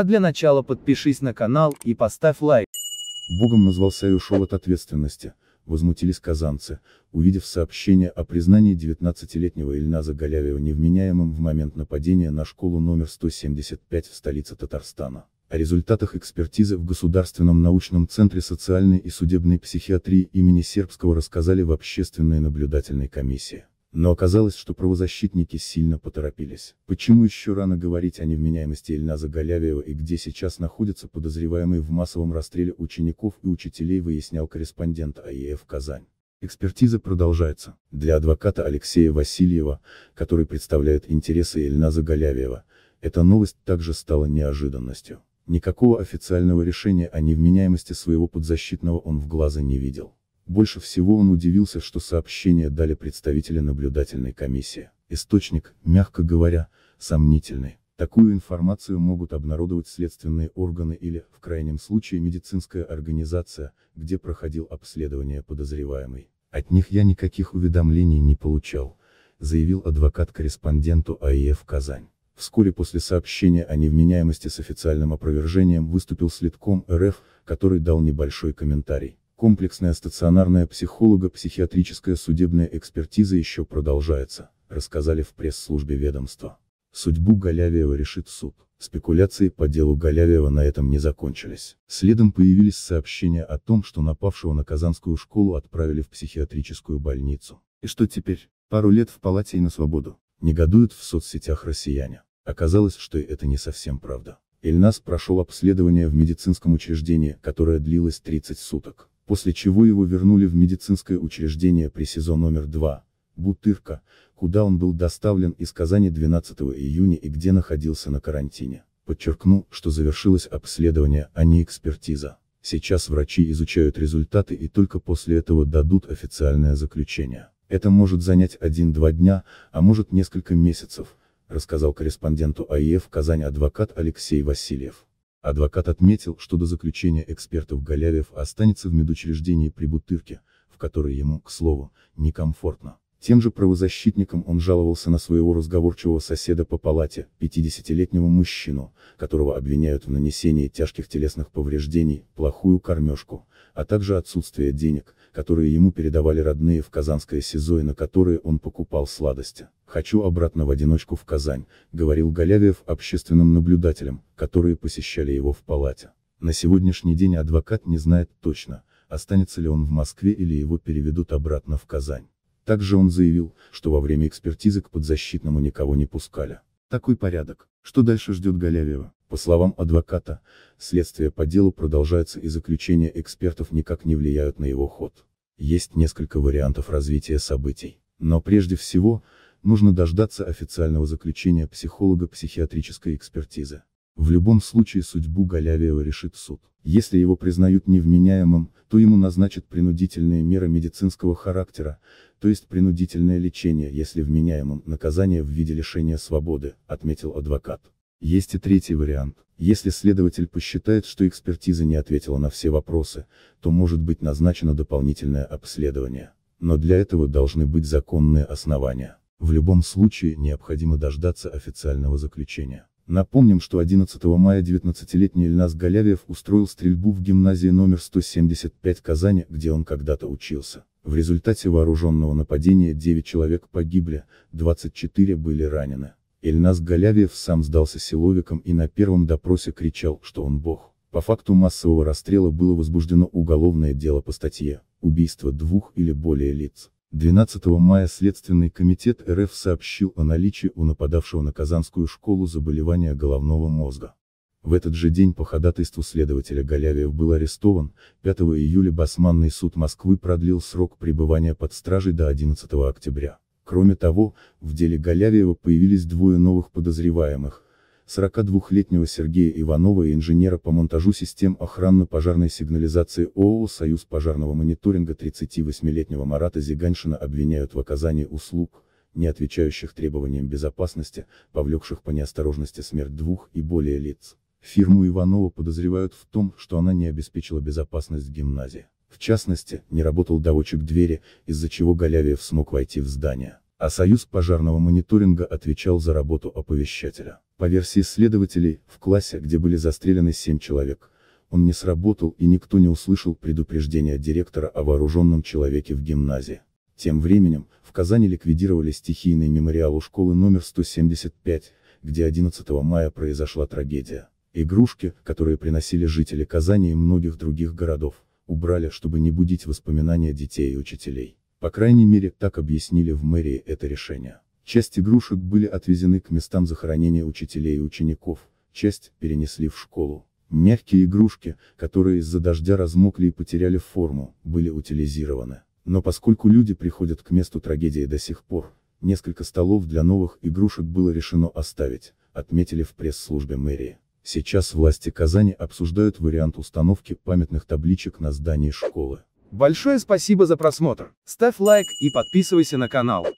А для начала подпишись на канал и поставь лайк. Богом назвался и ушел от ответственности, возмутились казанцы, увидев сообщение о признании 19-летнего Ильназа Галявева невменяемым в момент нападения на школу номер 175 в столице Татарстана. О результатах экспертизы в Государственном научном центре социальной и судебной психиатрии имени Сербского рассказали в общественной наблюдательной комиссии. Но оказалось, что правозащитники сильно поторопились. Почему еще рано говорить о невменяемости Ильназа Галявиева и где сейчас находятся подозреваемые в массовом расстреле учеников и учителей, выяснял корреспондент АЕФ «Казань». Экспертиза продолжается. Для адвоката Алексея Васильева, который представляет интересы Ильназа Галявиева, эта новость также стала неожиданностью. Никакого официального решения о невменяемости своего подзащитного он в глаза не видел. Больше всего он удивился, что сообщение дали представители наблюдательной комиссии. Источник, мягко говоря, сомнительный. Такую информацию могут обнародовать следственные органы или, в крайнем случае, медицинская организация, где проходил обследование подозреваемый. От них я никаких уведомлений не получал, заявил адвокат корреспонденту АИФ «Казань». Вскоре после сообщения о невменяемости с официальным опровержением выступил следком РФ, который дал небольшой комментарий. Комплексная стационарная психолого-психиатрическая судебная экспертиза еще продолжается, рассказали в пресс-службе ведомства. Судьбу Галявиева решит суд. Спекуляции по делу Галявиева на этом не закончились. Следом появились сообщения о том, что напавшего на Казанскую школу отправили в психиатрическую больницу. И что теперь? Пару лет в палате и на свободу. Негодуют в соцсетях россияне. Оказалось, что это не совсем правда. Ильнас прошел обследование в медицинском учреждении, которое длилось 30 суток после чего его вернули в медицинское учреждение при СИЗО номер 2, Бутырка, куда он был доставлен из Казани 12 июня и где находился на карантине. Подчеркну, что завершилось обследование, а не экспертиза. Сейчас врачи изучают результаты и только после этого дадут официальное заключение. Это может занять один-два дня, а может несколько месяцев, рассказал корреспонденту АИФ Казань адвокат Алексей Васильев. Адвокат отметил, что до заключения экспертов Галявев останется в медучреждении при Бутырке, в которой ему, к слову, некомфортно. Тем же правозащитником он жаловался на своего разговорчивого соседа по палате, 50-летнего мужчину, которого обвиняют в нанесении тяжких телесных повреждений, плохую кормежку, а также отсутствие денег, которые ему передавали родные в казанское СИЗО и на которые он покупал сладости. «Хочу обратно в одиночку в Казань», — говорил Галявиев общественным наблюдателям, которые посещали его в палате. На сегодняшний день адвокат не знает точно, останется ли он в Москве или его переведут обратно в Казань. Также он заявил, что во время экспертизы к подзащитному никого не пускали. Такой порядок. Что дальше ждет Галявиева? По словам адвоката, следствие по делу продолжается и заключения экспертов никак не влияют на его ход. Есть несколько вариантов развития событий. Но прежде всего, нужно дождаться официального заключения психолога психиатрической экспертизы. В любом случае судьбу Галявиева решит суд. Если его признают невменяемым, то ему назначат принудительные меры медицинского характера, то есть принудительное лечение, если вменяемым, наказание в виде лишения свободы, отметил адвокат. Есть и третий вариант. Если следователь посчитает, что экспертиза не ответила на все вопросы, то может быть назначено дополнительное обследование. Но для этого должны быть законные основания. В любом случае, необходимо дождаться официального заключения. Напомним, что 11 мая 19-летний Ильнас Галявиев устроил стрельбу в гимназии номер 175 Казани, где он когда-то учился. В результате вооруженного нападения 9 человек погибли, 24 были ранены. Эльназ Галявиев сам сдался силовикам и на первом допросе кричал, что он бог. По факту массового расстрела было возбуждено уголовное дело по статье «Убийство двух или более лиц». 12 мая Следственный комитет РФ сообщил о наличии у нападавшего на Казанскую школу заболевания головного мозга. В этот же день по ходатайству следователя Галявиев был арестован, 5 июля Басманный суд Москвы продлил срок пребывания под стражей до 11 октября. Кроме того, в деле Галявиева появились двое новых подозреваемых. 42-летнего Сергея Иванова и инженера по монтажу систем охранно-пожарной сигнализации ООО «Союз пожарного мониторинга» 38-летнего Марата Зиганшина обвиняют в оказании услуг, не отвечающих требованиям безопасности, повлекших по неосторожности смерть двух и более лиц. Фирму Иванова подозревают в том, что она не обеспечила безопасность гимназии. В частности, не работал доводчик двери, из-за чего Галявиев смог войти в здание. А Союз пожарного мониторинга отвечал за работу оповещателя. По версии следователей, в классе, где были застрелены 7 человек, он не сработал и никто не услышал предупреждения директора о вооруженном человеке в гимназии. Тем временем, в Казани ликвидировали стихийный мемориал у школы номер 175, где 11 мая произошла трагедия. Игрушки, которые приносили жители Казани и многих других городов, убрали, чтобы не будить воспоминания детей и учителей. По крайней мере, так объяснили в мэрии это решение. Часть игрушек были отвезены к местам захоронения учителей и учеников, часть перенесли в школу. Мягкие игрушки, которые из-за дождя размокли и потеряли форму, были утилизированы. Но поскольку люди приходят к месту трагедии до сих пор, несколько столов для новых игрушек было решено оставить, отметили в пресс-службе мэрии. Сейчас власти Казани обсуждают вариант установки памятных табличек на здании школы. Большое спасибо за просмотр. Ставь лайк и подписывайся на канал.